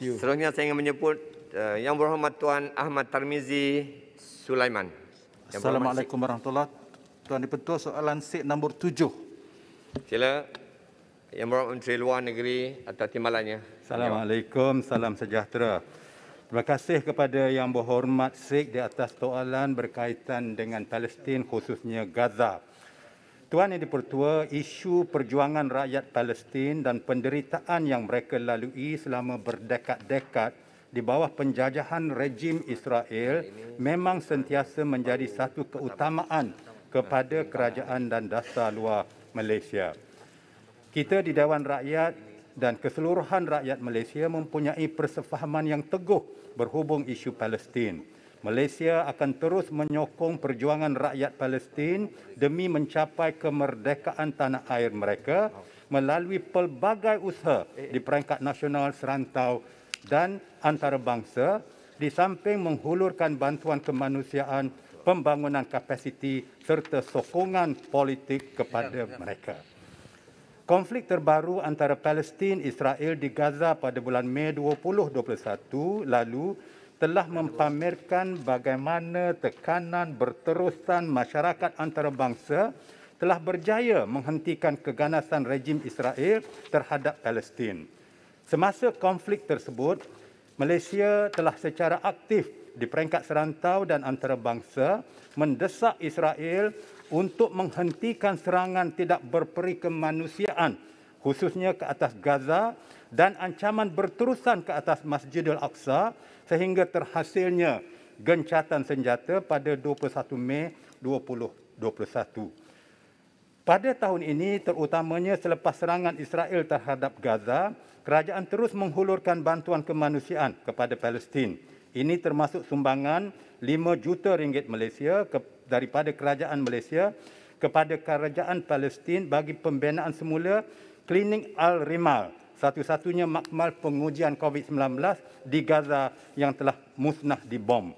you. Seterusnya saya ingin menyebut uh, Yang Berhormat Tuan Ahmad Tarmizi Sulaiman. Yang Assalamualaikum Sik. warahmatullahi Tuan Dipertua soalan set nombor tujuh. Sila Yang Berhormat Menteri Luar Negeri atau timbalannya. Assalamualaikum, salam sejahtera. Terima kasih kepada Yang Berhormat Sik di atas soalan berkaitan dengan Palestin khususnya Gaza. Tuan Yang Dipertua, isu perjuangan rakyat Palestin dan penderitaan yang mereka lalui selama berdekad-dekad di bawah penjajahan rejim Israel memang sentiasa menjadi satu keutamaan kepada kerajaan dan dasar luar Malaysia. Kita di Dewan Rakyat dan keseluruhan rakyat Malaysia mempunyai persefahaman yang teguh berhubung isu Palestin. Malaysia akan terus menyokong perjuangan rakyat Palestin demi mencapai kemerdekaan tanah air mereka melalui pelbagai usaha di peringkat nasional serantau dan antarabangsa di samping menghulurkan bantuan kemanusiaan, pembangunan kapasiti serta sokongan politik kepada mereka. Konflik terbaru antara Palestin Israel di Gaza pada bulan Mei 2021 lalu telah mempamerkan bagaimana tekanan berterusan masyarakat antarabangsa telah berjaya menghentikan keganasan rejim Israel terhadap Palestin. Semasa konflik tersebut, Malaysia telah secara aktif di peringkat serantau dan antarabangsa mendesak Israel untuk menghentikan serangan tidak berperi kemanusiaan khususnya ke atas Gaza dan ancaman berterusan ke atas Masjidil Aqsa sehingga terhasilnya gencatan senjata pada 21 Mei 2021. Pada tahun ini terutamanya selepas serangan Israel terhadap Gaza, kerajaan terus menghulurkan bantuan kemanusiaan kepada Palestin. Ini termasuk sumbangan 5 juta ringgit Malaysia ke, daripada kerajaan Malaysia kepada kerajaan Palestin bagi pembinaan semula Klinik Al-Rimal, satu-satunya makmal pengujian COVID-19 di Gaza yang telah musnah di bom.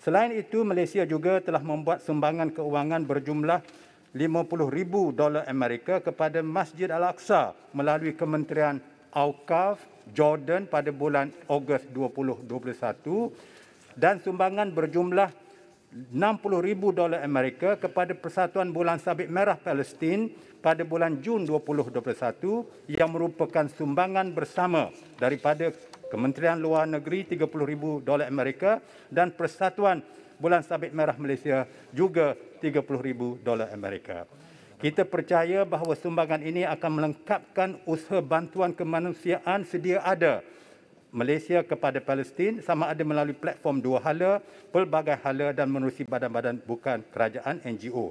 Selain itu, Malaysia juga telah membuat sumbangan keuangan berjumlah 50 ribu dolar Amerika kepada Masjid Al-Aqsa melalui Kementerian Awqaf Jordan pada bulan Ogos 2021 dan sumbangan berjumlah 60 ribu dolar Amerika kepada Persatuan Bulan Sabit Merah Palestin pada bulan Jun 2021 yang merupakan sumbangan bersama daripada Kementerian Luar Negeri 30 ribu dolar Amerika dan Persatuan Bulan Sabit Merah Malaysia juga 30 ribu dolar Amerika. Kita percaya bahawa sumbangan ini akan melengkapkan usaha bantuan kemanusiaan sedia ada Malaysia kepada Palestin sama ada melalui platform dua hala, pelbagai hala dan menerusi badan-badan bukan kerajaan NGO.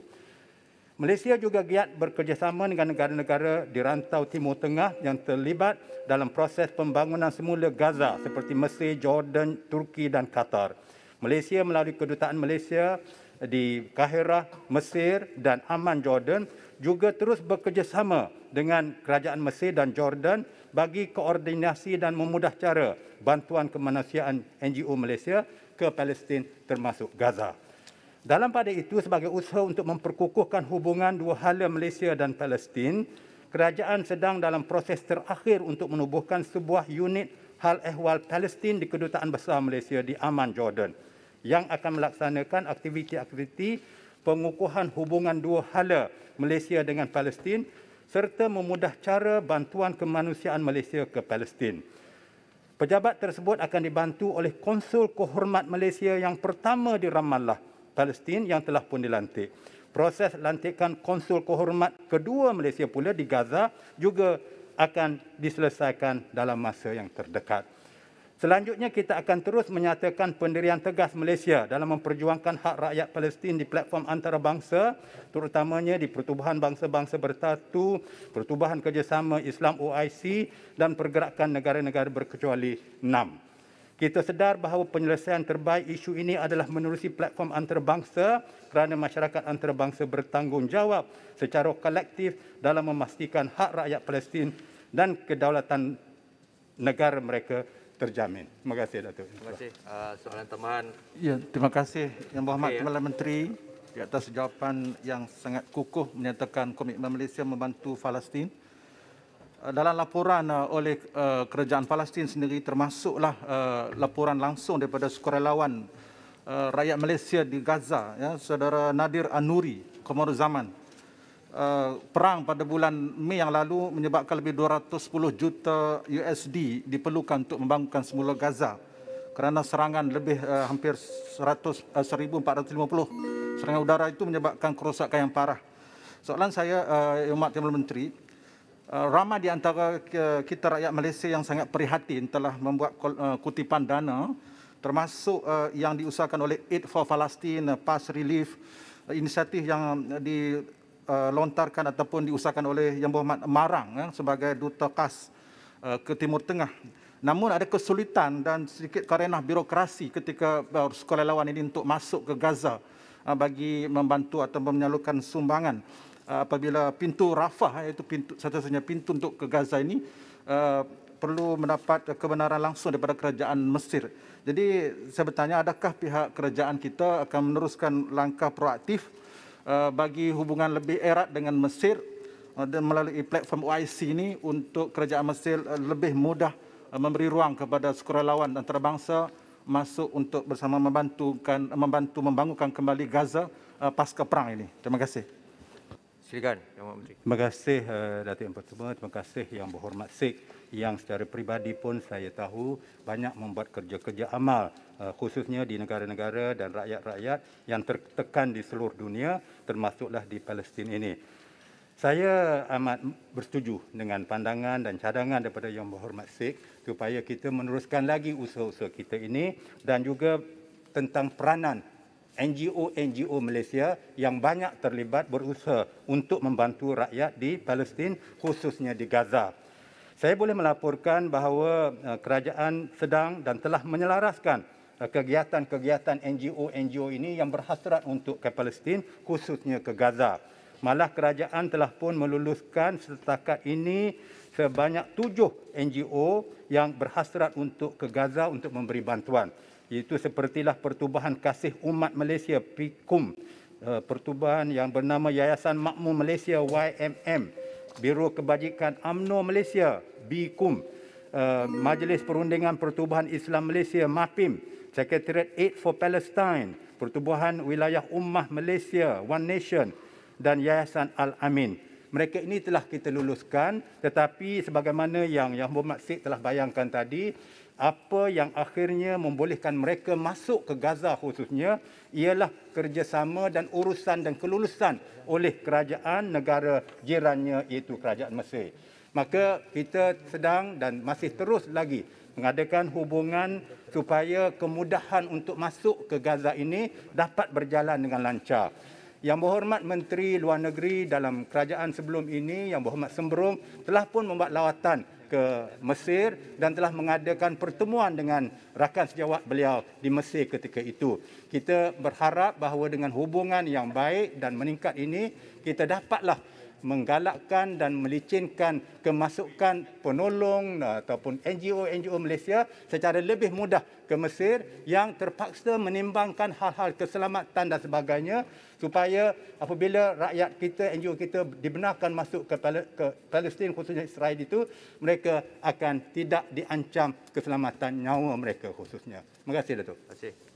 Malaysia juga giat bekerjasama dengan negara-negara di rantau Timur Tengah yang terlibat dalam proses pembangunan semula Gaza seperti Mesir, Jordan, Turki dan Qatar. Malaysia melalui kedutaan Malaysia di Kaherah, Mesir dan Amman, Jordan juga terus bekerjasama dengan kerajaan Mesir dan Jordan bagi koordinasi dan memudah cara bantuan kemanusiaan NGO Malaysia ke Palestin termasuk Gaza. Dalam pada itu sebagai usaha untuk memperkukuhkan hubungan dua hala Malaysia dan Palestin, kerajaan sedang dalam proses terakhir untuk menubuhkan sebuah unit hal ehwal Palestin di kedutaan besar Malaysia di Amman Jordan yang akan melaksanakan aktiviti-aktiviti pengukuhan hubungan dua hala Malaysia dengan Palestin serta memudah cara bantuan kemanusiaan Malaysia ke Palestin. Pejabat tersebut akan dibantu oleh konsul kehormat Malaysia yang pertama di Ramallah, Palestin yang telah pun dilantik. Proses lantikan konsul kehormat kedua Malaysia pula di Gaza juga akan diselesaikan dalam masa yang terdekat. Selanjutnya kita akan terus menyatakan pendirian tegas Malaysia dalam memperjuangkan hak rakyat Palestin di platform antarabangsa terutamanya di Pertubuhan Bangsa-Bangsa Bertatu, Pertubuhan Kerjasama Islam OIC dan Pergerakan Negara-Negara Berkecuali enam. Kita sedar bahawa penyelesaian terbaik isu ini adalah menerusi platform antarabangsa kerana masyarakat antarabangsa bertanggungjawab secara kolektif dalam memastikan hak rakyat Palestin dan kedaulatan negara mereka terjamin. Terima kasih Datuk. Terima kasih. Uh, soalan teman. Ya, terima kasih Yang Berhormat okay, ya. Menteri di atas jawapan yang sangat kukuh menyatakan komitmen Malaysia membantu Palestin. Uh, dalam laporan uh, oleh uh, kerajaan Palestin sendiri termasuklah laporan langsung daripada sukarelawan rakyat Malaysia di Gaza ya saudara Nadir Anuri Komar Zaman Eh, perang pada bulan Mei yang lalu menyebabkan lebih 210 juta USD diperlukan untuk membangunkan semula Gaza kerana serangan lebih uh, hampir 100 uh, 1450 serangan udara itu menyebabkan kerosakan yang parah. Soalan saya uh, Yang Mulia Menteri, uh, ramai di antara kita rakyat Malaysia yang sangat prihatin telah membuat kutipan dana termasuk uh, yang diusahakan oleh Aid for Palestine, Pass Relief, uh, inisiatif yang di dilontarkan eh, ataupun diusahakan oleh Yang Berhormat Marang ya, sebagai duta khas uh, ke Timur Tengah. Namun ada kesulitan dan sedikit karenah birokrasi ketika uh, sekolah lawan ini untuk masuk ke Gaza uh, bagi membantu atau menyalurkan sumbangan uh, apabila pintu Rafah iaitu pintu satu-satunya pintu untuk ke Gaza ini uh, perlu mendapat kebenaran langsung daripada kerajaan Mesir. Jadi saya bertanya adakah pihak kerajaan kita akan meneruskan langkah proaktif Eh, bagi hubungan lebih erat dengan Mesir eh, dan melalui platform OIC ini untuk kerajaan Mesir eh, lebih mudah memberi ruang kepada sukarelawan antarabangsa masuk untuk bersama membantu membantu membangunkan kembali Gaza pasca perang ini. Terima kasih. Silakan, Yang Menteri. Terima kasih Datuk yang pertama, terima kasih yang berhormat sek yang secara pribadi pun saya tahu banyak membuat kerja-kerja amal eh, khususnya di negara-negara dan rakyat-rakyat yang tertekan di seluruh dunia termasuklah di Palestin ini. Saya amat bersetuju dengan pandangan dan cadangan daripada Yang Berhormat Sheikh supaya kita meneruskan lagi usaha-usaha kita ini dan juga tentang peranan NGO-NGO Malaysia yang banyak terlibat berusaha untuk membantu rakyat di Palestin khususnya di Gaza. Saya boleh melaporkan bahawa eh, kerajaan sedang dan telah menyelaraskan eh, kegiatan-kegiatan NGO-NGO ini yang berhasrat untuk ke Palestin khususnya ke Gaza. Malah kerajaan telah pun meluluskan setakat ini sebanyak tujuh NGO yang berhasrat untuk ke Gaza untuk memberi bantuan. Itu sepertilah Pertubahan Kasih Umat Malaysia, PIKUM. Eh, pertubahan yang bernama Yayasan Makmur Malaysia, YMM. Biro Kebajikan UMNO Malaysia, BKUM, eh, Majlis Perundingan Pertubuhan Islam Malaysia, MAPIM, Secretariat Aid for Palestine, Pertubuhan Wilayah Ummah Malaysia, One Nation dan Yayasan Al-Amin mereka ini telah kita luluskan tetapi sebagaimana yang yang Muhammad Syed telah bayangkan tadi apa yang akhirnya membolehkan mereka masuk ke Gaza khususnya ialah kerjasama dan urusan dan kelulusan oleh kerajaan negara jirannya iaitu kerajaan Mesir. Maka kita sedang dan masih terus lagi mengadakan hubungan supaya kemudahan untuk masuk ke Gaza ini dapat berjalan dengan lancar. Yang berhormat Menteri Luar Negeri dalam kerajaan sebelum ini, Yang berhormat Sembrong, telah pun membuat lawatan ke Mesir dan telah mengadakan pertemuan dengan rakan sejawat beliau di Mesir ketika itu. Kita berharap bahawa dengan hubungan yang baik dan meningkat ini, kita dapatlah menggalakkan dan melicinkan kemasukan penolong eh, ataupun NGO-NGO Malaysia secara lebih mudah ke Mesir yang terpaksa menimbangkan hal-hal keselamatan dan sebagainya supaya apabila rakyat kita, NGO kita dibenarkan masuk ke, Palestin khususnya Israel itu, mereka akan tidak diancam keselamatan nyawa mereka khususnya. Terima kasih Datuk. Terima kasih.